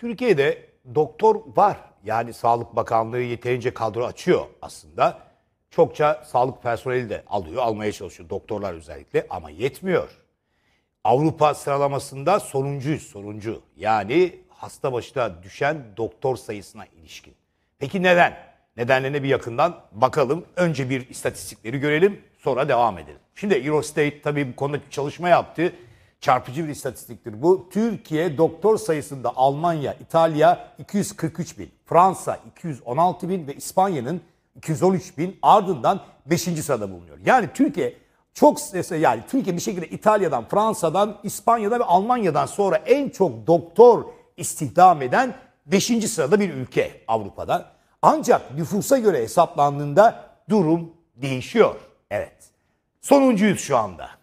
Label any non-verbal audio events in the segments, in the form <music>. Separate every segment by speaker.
Speaker 1: Türkiye'de doktor var. Yani Sağlık Bakanlığı yeterince kadro açıyor aslında. Çokça sağlık personeli de alıyor, almaya çalışıyor. Doktorlar özellikle ama yetmiyor. Avrupa sıralamasında sonuncuyuz, sonuncu. Yani hasta başına düşen doktor sayısına ilişkin. Peki neden? Nedenlerine bir yakından bakalım. Önce bir istatistikleri görelim, sonra devam edelim. Şimdi Eurostate tabii bu konuda bir çalışma yaptı. Çarpıcı bir istatistiktir bu. Türkiye doktor sayısında Almanya, İtalya 243 bin, Fransa 216 bin ve İspanya'nın 213 bin ardından 5. sırada bulunuyor. Yani Türkiye çok yani Türkiye bir şekilde İtalya'dan, Fransa'dan, İspanya'dan ve Almanya'dan sonra en çok doktor istihdam eden 5. sırada bir ülke Avrupa'da. Ancak nüfusa göre hesaplandığında durum değişiyor. Evet. Sonuncuyuz şu anda.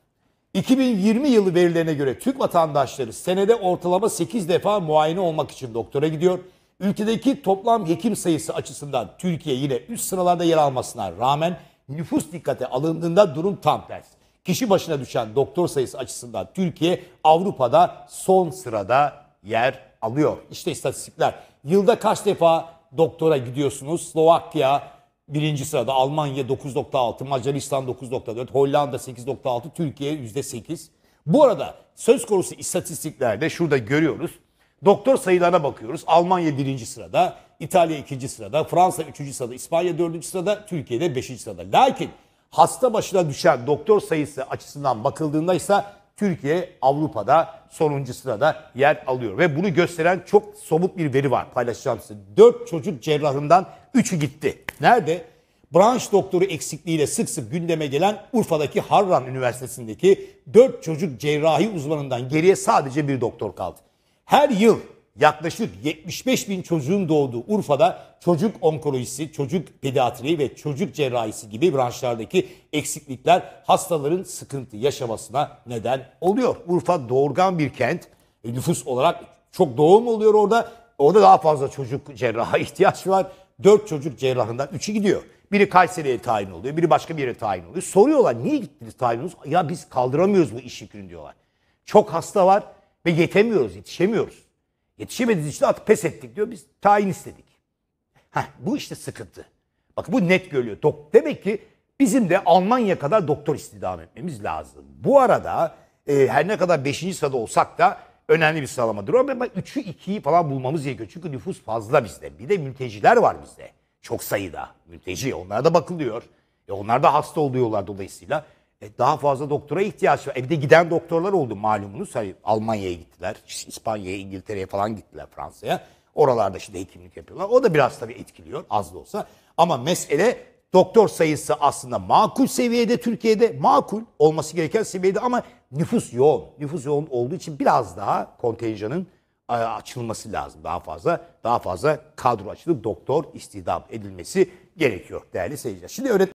Speaker 1: 2020 yılı verilerine göre Türk vatandaşları senede ortalama 8 defa muayene olmak için doktora gidiyor. Ülkedeki toplam hekim sayısı açısından Türkiye yine üst sıralarda yer almasına rağmen nüfus dikkate alındığında durum tam ters. Kişi başına düşen doktor sayısı açısından Türkiye Avrupa'da son sırada yer alıyor. İşte istatistikler. Yılda kaç defa doktora gidiyorsunuz? Slovakya, Birinci sırada Almanya 9.6, Macaristan 9.4, Hollanda 8.6, Türkiye %8. Bu arada söz konusu istatistiklerde şurada görüyoruz. Doktor sayılarına bakıyoruz. Almanya birinci sırada, İtalya ikinci sırada, Fransa üçüncü sırada, İspanya dördüncü sırada, Türkiye'de beşinci sırada. Lakin hasta başına düşen doktor sayısı açısından bakıldığında ise Türkiye Avrupa'da sonuncu sırada yer alıyor. Ve bunu gösteren çok somut bir veri var paylaşacağım size. 4 çocuk cerrahından 3'ü gitti. Nerede? Branş doktoru eksikliğiyle sık sık gündeme gelen Urfa'daki Harran Üniversitesi'ndeki 4 çocuk cerrahi uzmanından geriye sadece bir doktor kaldı. Her yıl yaklaşık 75 bin çocuğun doğduğu Urfa'da çocuk onkolojisi, çocuk pediatri ve çocuk cerrahisi gibi branşlardaki eksiklikler hastaların sıkıntı yaşamasına neden oluyor. Urfa doğurgan bir kent. E, nüfus olarak çok doğum oluyor orada. Orada daha fazla çocuk cerraha <laughs> ihtiyaç var. 4 çocuk cerrahından 3'ü gidiyor. Biri Kayseri'ye tayin oluyor, biri başka bir yere tayin oluyor. Soruyorlar niye gittiniz tayin oldunuz? Ya biz kaldıramıyoruz bu iş yükünü diyorlar. Çok hasta var ve yetemiyoruz, yetişemiyoruz. Yetişemediğiniz için artık pes ettik diyor. Biz tayin istedik. Heh, bu işte sıkıntı. Bakın bu net görülüyor. Dok Demek ki bizim de Almanya kadar doktor istihdam etmemiz lazım. Bu arada e, her ne kadar 5. sırada olsak da önemli bir sıralamadır. Ama 3'ü 2'yi falan bulmamız gerekiyor. Çünkü nüfus fazla bizde. Bir de mülteciler var bizde. Çok sayıda mülteci. Onlara da bakılıyor. E onlar da hasta oluyorlar dolayısıyla. E, daha fazla doktora ihtiyaç var. E bir de giden doktorlar oldu malumunuz. Hani Almanya'ya gittiler, İspanya'ya, İngiltere'ye falan gittiler Fransa'ya. Oralarda şimdi hekimlik yapıyorlar. O da biraz tabii etkiliyor az da olsa. Ama mesele doktor sayısı aslında makul seviyede Türkiye'de makul olması gereken seviyede ama nüfus yoğun. Nüfus yoğun olduğu için biraz daha kontenjanın e, açılması lazım daha fazla. Daha fazla kadro açılıp doktor istihdam edilmesi gerekiyor değerli seyirciler. Şimdi öğretmen